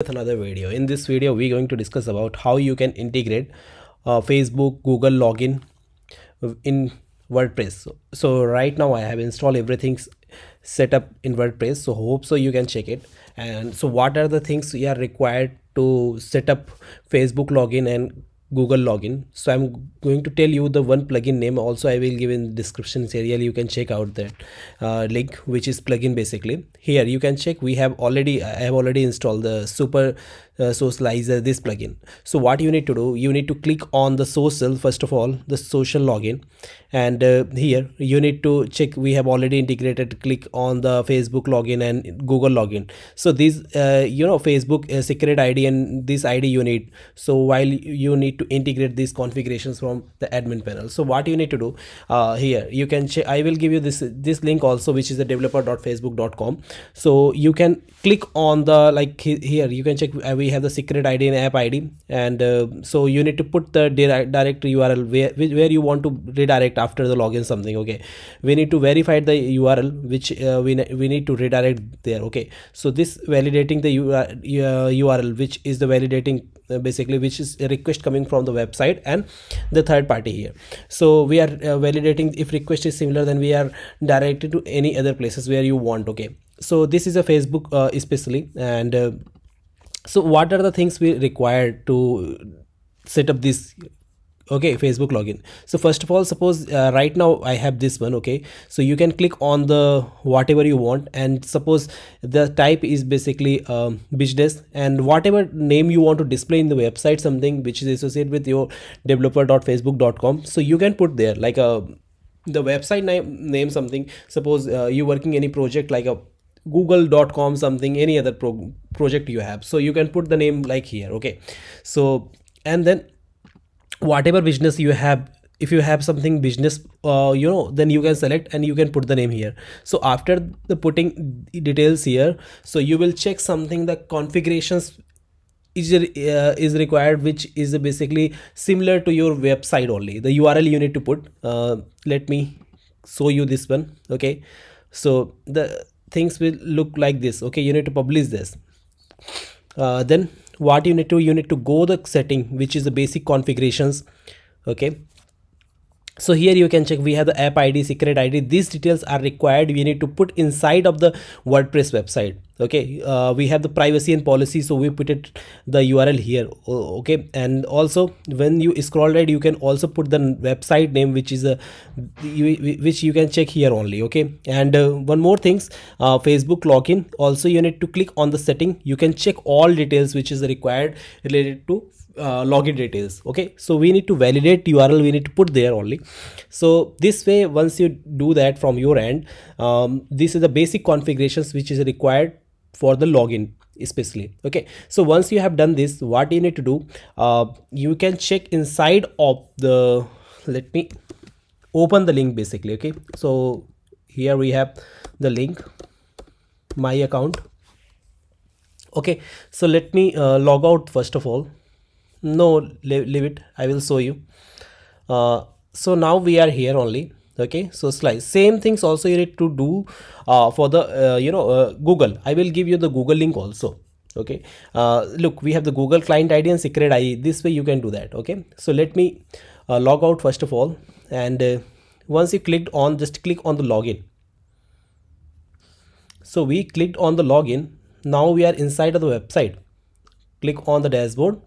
with another video in this video we're going to discuss about how you can integrate uh, facebook google login in wordpress so, so, right now i have installed everything set up in wordpress so hope so you can check it and so what are the things you are required to set up facebook login and Google login. So I'm going to tell you the one plugin name. Also, I will give in descriptions area. You can check out that uh, link, which is plugin basically. Here you can check. We have already I have already installed the Super uh, uh, this plugin so what you need to do you need to click on the social first of all the social login and uh, here you need to check we have already integrated click on the facebook login and google login so these uh, you know facebook uh, secret id and this id you need so while you need to integrate these configurations from the admin panel so what you need to do here you can check i will give you this this link also which is the developer.facebook.com so you can click on the like here you can check we we have the secret id and app id and uh, so you need to put the direct url where, where you want to redirect after the login something okay we need to verify the url which uh, we, we need to redirect there okay so this validating the url uh, which is the validating uh, basically which is a request coming from the website and the third party here so we are uh, validating if request is similar then we are directed to any other places where you want okay so this is a facebook uh, especially and so what are the things we require to set up this okay facebook login so first of all suppose uh, right now i have this one okay so you can click on the whatever you want and suppose the type is basically um, business and whatever name you want to display in the website something which is associated with your developer.facebook.com so you can put there like a uh, the website name, name something suppose uh, you working any project like a google.com something any other pro project you have so you can put the name like here okay so and then whatever business you have if you have something business uh, you know then you can select and you can put the name here so after the putting details here so you will check something the configurations is, uh, is required which is basically similar to your website only the url you need to put uh, let me show you this one okay so the things will look like this okay you need to publish this uh, then what you need to you need to go the setting which is the basic configurations okay so here you can check we have the app id secret id these details are required we need to put inside of the wordpress website okay uh, we have the privacy and policy so we put it the url here okay and also when you scroll right you can also put the website name which is a uh, which you can check here only okay and uh, one more things uh, facebook login also you need to click on the setting you can check all details which is required related to uh, login details okay so we need to validate url we need to put there only so this way once you do that from your end um, this is the basic configurations which is required for the login especially okay so once you have done this what you need to do uh, you can check inside of the let me open the link basically okay so here we have the link my account okay so let me uh, log out first of all no leave, leave it i will show you uh, so now we are here only okay so slice same things also you need to do uh, for the uh, you know uh, google i will give you the google link also okay uh, look we have the google client id and secret id this way you can do that okay so let me uh, log out first of all and uh, once you clicked on just click on the login so we clicked on the login now we are inside of the website click on the dashboard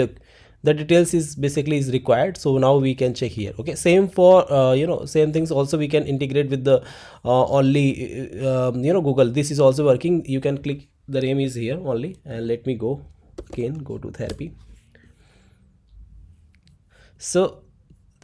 look the details is basically is required so now we can check here okay same for uh, you know same things also we can integrate with the uh, only uh, um, you know google this is also working you can click the name is here only and let me go again go to therapy so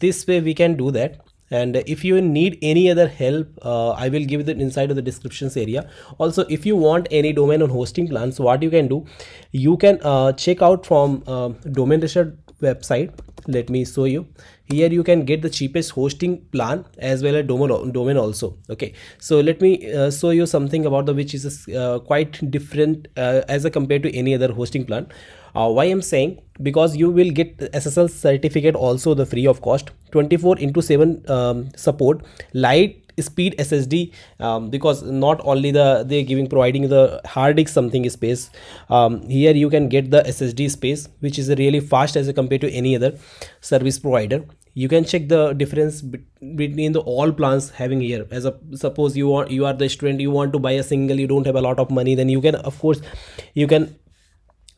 this way we can do that and if you need any other help uh, i will give it inside of the descriptions area also if you want any domain on hosting plans what you can do you can uh, check out from uh, domain research website let me show you here you can get the cheapest hosting plan as well as domain domain also okay so let me uh, show you something about the which is uh, quite different uh, as a compared to any other hosting plan uh, why i'm saying because you will get ssl certificate also the free of cost 24 into 7 um, support light speed ssd um, because not only the they giving providing the hard disk something space um, here you can get the ssd space which is really fast as compared to any other service provider you can check the difference between the all plans having here as a suppose you are you are the student you want to buy a single you don't have a lot of money then you can of course you can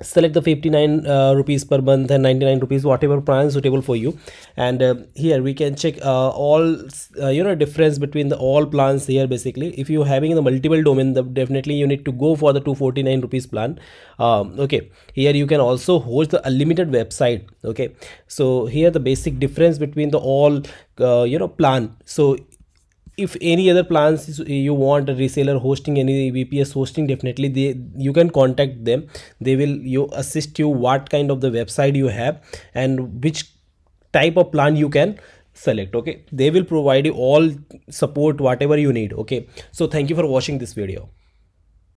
select the 59 uh, rupees per month and 99 rupees whatever plan suitable for you and uh, here we can check uh, all uh, you know difference between the all plans here basically if you having the multiple domain the definitely you need to go for the 249 rupees plan um, okay here you can also host the unlimited website okay so here the basic difference between the all uh, you know plan so if any other plans you want a reseller hosting any vps hosting definitely they you can contact them they will you assist you what kind of the website you have and which type of plan you can select okay they will provide you all support whatever you need okay so thank you for watching this video